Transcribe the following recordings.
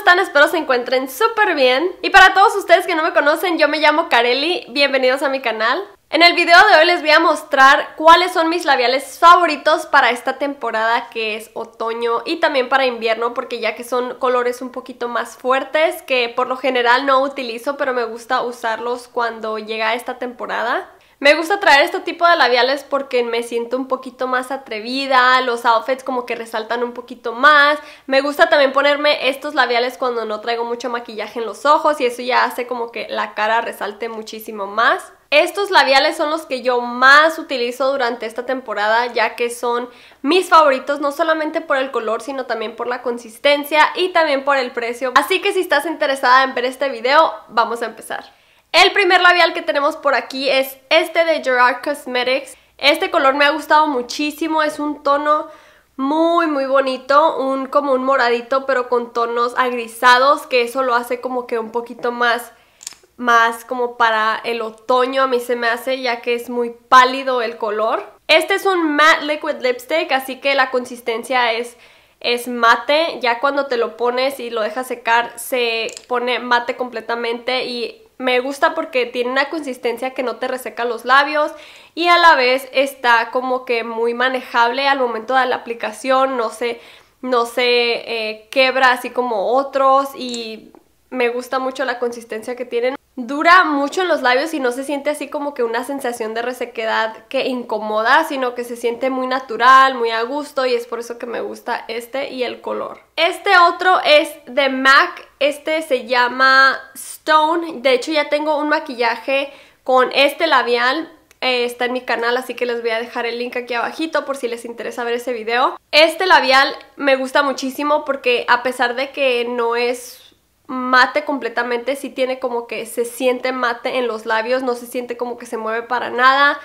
están? Espero se encuentren súper bien. Y para todos ustedes que no me conocen, yo me llamo Careli, bienvenidos a mi canal. En el video de hoy les voy a mostrar cuáles son mis labiales favoritos para esta temporada que es otoño y también para invierno porque ya que son colores un poquito más fuertes que por lo general no utilizo pero me gusta usarlos cuando llega esta temporada. Me gusta traer este tipo de labiales porque me siento un poquito más atrevida, los outfits como que resaltan un poquito más. Me gusta también ponerme estos labiales cuando no traigo mucho maquillaje en los ojos y eso ya hace como que la cara resalte muchísimo más. Estos labiales son los que yo más utilizo durante esta temporada ya que son mis favoritos no solamente por el color sino también por la consistencia y también por el precio. Así que si estás interesada en ver este video, vamos a empezar. El primer labial que tenemos por aquí es este de Gerard Cosmetics. Este color me ha gustado muchísimo, es un tono muy muy bonito, un como un moradito pero con tonos agrisados que eso lo hace como que un poquito más más como para el otoño a mí se me hace ya que es muy pálido el color. Este es un matte liquid lipstick así que la consistencia es es mate, ya cuando te lo pones y lo dejas secar se pone mate completamente y me gusta porque tiene una consistencia que no te reseca los labios y a la vez está como que muy manejable al momento de la aplicación, no se, no se eh, quebra así como otros y me gusta mucho la consistencia que tienen dura mucho en los labios y no se siente así como que una sensación de resequedad que incomoda, sino que se siente muy natural, muy a gusto y es por eso que me gusta este y el color. Este otro es de MAC, este se llama Stone, de hecho ya tengo un maquillaje con este labial eh, está en mi canal, así que les voy a dejar el link aquí abajito por si les interesa ver ese video. Este labial me gusta muchísimo porque a pesar de que no es mate completamente, sí tiene como que se siente mate en los labios, no se siente como que se mueve para nada.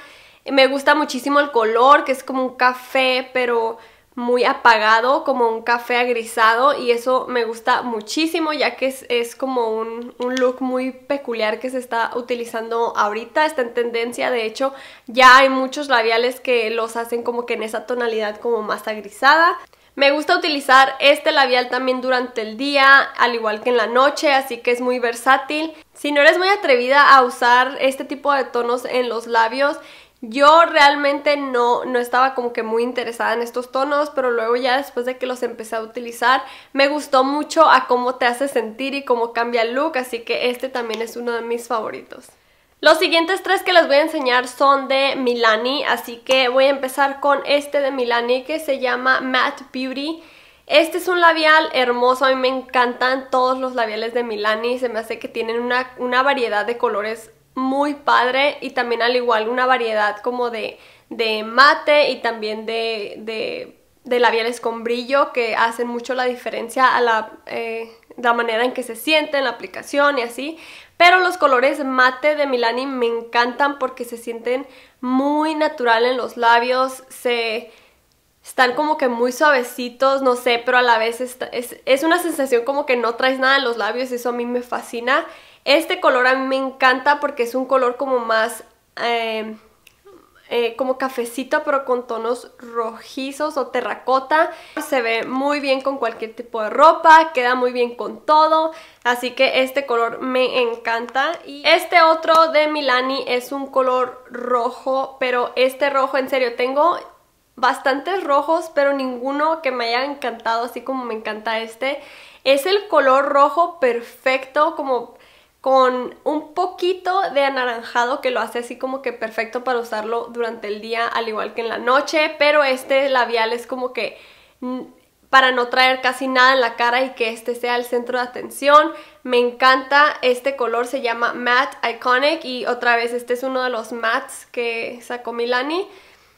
Me gusta muchísimo el color, que es como un café, pero muy apagado, como un café agrisado y eso me gusta muchísimo ya que es, como un, un, look muy peculiar que se está utilizando ahorita, está en tendencia, de hecho ya hay muchos labiales que los hacen como que en esa tonalidad como más agrisada. Me gusta utilizar este labial también durante el día, al igual que en la noche, así que es muy versátil. Si no eres muy atrevida a usar este tipo de tonos en los labios, yo realmente no, no estaba como que muy interesada en estos tonos, pero luego ya después de que los empecé a utilizar, me gustó mucho a cómo te hace sentir y cómo cambia el look, así que este también es uno de mis favoritos. Los siguientes tres que les voy a enseñar son de Milani, así que voy a empezar con este de Milani que se llama Matte Beauty. Este es un labial hermoso, a mí me encantan todos los labiales de Milani, se me hace que tienen una, una variedad de colores muy padre y también al igual una variedad como de, de mate y también de, de, labiales con brillo que hacen mucho la diferencia a la eh, la manera en que se siente, en la aplicación y así. Pero los colores mate de Milani me encantan porque se sienten muy natural en los labios, se están como que muy suavecitos, no sé, pero a la vez es, una sensación como que no traes nada en los labios, eso a mí me fascina. Este color a mí me encanta porque es un color como más... Eh, eh, como cafecito pero con tonos rojizos o terracota. Se ve muy bien con cualquier tipo de ropa, queda muy bien con todo, así que este color me encanta. Y este otro de Milani es un color rojo, pero este rojo en serio tengo bastantes rojos, pero ninguno que me haya encantado así como me encanta este. Es el color rojo perfecto, como con un poquito de anaranjado que lo hace así como que perfecto para usarlo durante el día al igual que en la noche, pero este labial es como que para no traer casi nada en la cara y que este sea el centro de atención. Me encanta este color, se llama Matte Iconic y otra vez este es uno de los mattes que sacó Milani.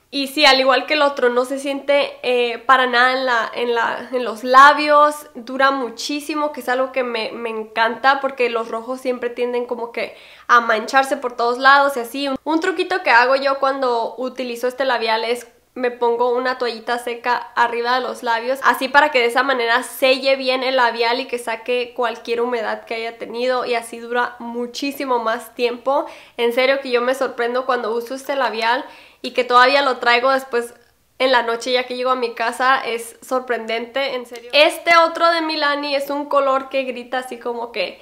Y sí, al igual que el otro, no se siente eh, para nada en, la, en, los labios, dura muchísimo, que es algo que me, encanta porque los rojos siempre tienden como que a mancharse por todos lados y así. Un, un truquito que hago yo cuando utilizo este labial es me pongo una toallita seca arriba de los labios, así para que de esa manera selle bien el labial y que saque cualquier humedad que haya tenido y así dura muchísimo más tiempo. En serio que yo me sorprendo cuando uso este labial y que todavía lo traigo después en la noche ya que llego a mi casa es sorprendente, en serio. Este otro de Milani es un color que grita así como que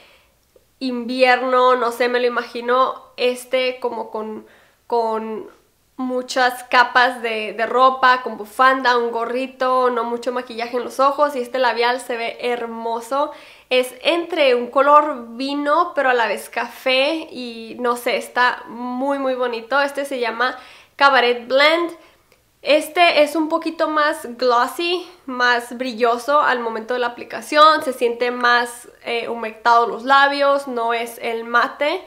invierno, no sé, me lo imagino este como con, con muchas capas de, ropa, con bufanda, un gorrito, no mucho maquillaje en los ojos y este labial se ve hermoso. Es entre un color vino pero a la vez café y no sé, está muy muy bonito. Este se llama Cabaret Blend. Este es un poquito más glossy, más brilloso al momento de la aplicación, se siente más eh, humectado los labios, no es el mate.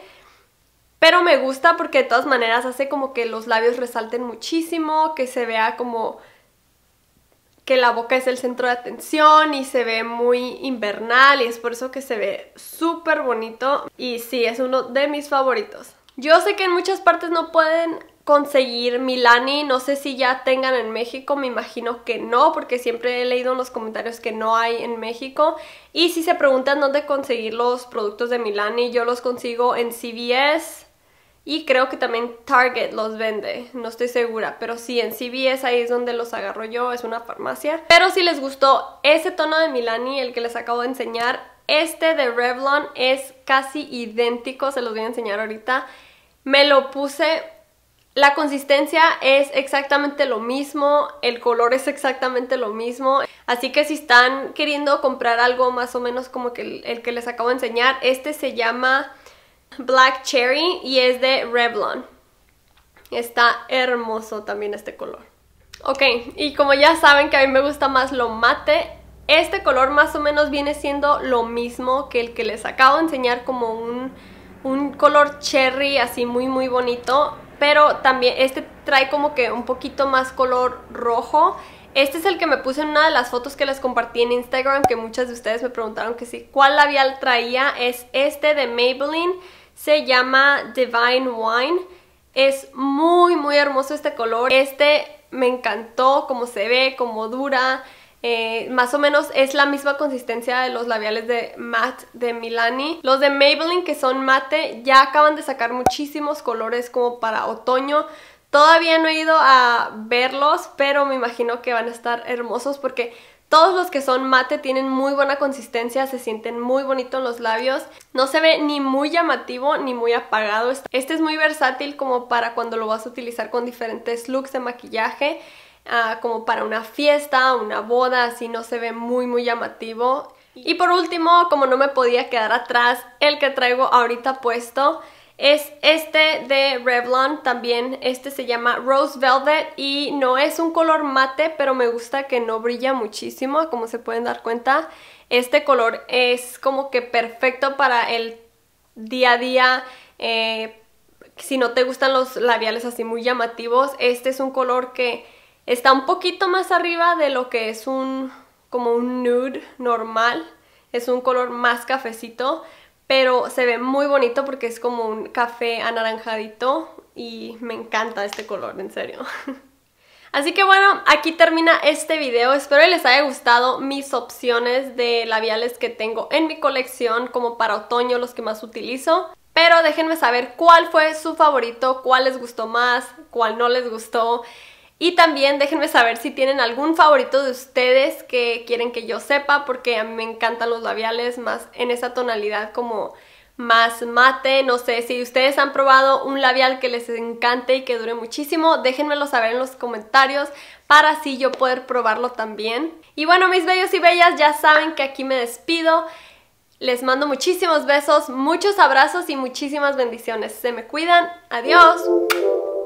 Pero me gusta porque de todas maneras hace como que los labios resalten muchísimo, que se vea como que la boca es el centro de atención y se ve muy invernal y es por eso que se ve súper bonito y sí, es uno de mis favoritos. Yo sé que en muchas partes no pueden conseguir Milani, no sé si ya tengan en México, me imagino que no, porque siempre he leído en los comentarios que no hay en México. Y si se preguntan dónde conseguir los productos de Milani, yo los consigo en CVS, y creo que también Target los vende, no estoy segura, pero sí, en CVS ahí es donde los agarro yo, es una farmacia. Pero si les gustó ese tono de Milani, el que les acabo de enseñar, este de Revlon es casi idéntico, se los voy a enseñar ahorita. Me lo puse, la consistencia es exactamente lo mismo, el color es exactamente lo mismo. Así que si están queriendo comprar algo más o menos como que el que les acabo de enseñar, este se llama... Black Cherry y es de Revlon. Está hermoso también este color. Ok, y como ya saben que a mí me gusta más lo mate, este color más o menos viene siendo lo mismo que el que les acabo de enseñar como un, un color cherry así muy muy bonito. Pero también este trae como que un poquito más color rojo este es el que me puse en una de las fotos que les compartí en Instagram, que muchas de ustedes me preguntaron que sí, cuál labial traía. Es este de Maybelline, se llama Divine Wine. Es muy, muy hermoso este color. Este me encantó, cómo se ve, como dura. Eh, más o menos es la misma consistencia de los labiales de Matte de Milani. Los de Maybelline que son mate ya acaban de sacar muchísimos colores como para otoño. Todavía no he ido a verlos, pero me imagino que van a estar hermosos porque todos los que son mate tienen muy buena consistencia, se sienten muy bonitos los labios. No se ve ni muy llamativo ni muy apagado. Este, este es muy versátil como para cuando lo vas a utilizar con diferentes looks de maquillaje, ah, como para una fiesta, una boda, así no se ve muy muy llamativo. Y por último, como no me podía quedar atrás, el que traigo ahorita puesto es este de Revlon también. Este se llama Rose Velvet y no es un color mate, pero me gusta que no brilla muchísimo, como se pueden dar cuenta. Este color es como que perfecto para el día a día. Eh, si no te gustan los labiales así muy llamativos, este es un color que está un poquito más arriba de lo que es un como un nude normal. Es un color más cafecito, pero se ve muy bonito porque es como un café anaranjadito y me encanta este color, en serio. Así que bueno, aquí termina este video. Espero les haya gustado mis opciones de labiales que tengo en mi colección, como para otoño, los que más utilizo. Pero déjenme saber cuál fue su favorito, cuál les gustó más, cuál no les gustó. Y también déjenme saber si tienen algún favorito de ustedes que quieren que yo sepa, porque a mí me encantan los labiales más en esa tonalidad como más mate, no sé, si ustedes han probado un labial que les encante y que dure muchísimo, déjenmelo saber en los comentarios para así yo poder probarlo también. Y bueno, mis bellos y bellas, ya saben que aquí me despido. Les mando muchísimos besos, muchos abrazos y muchísimas bendiciones. Se me cuidan. Adiós.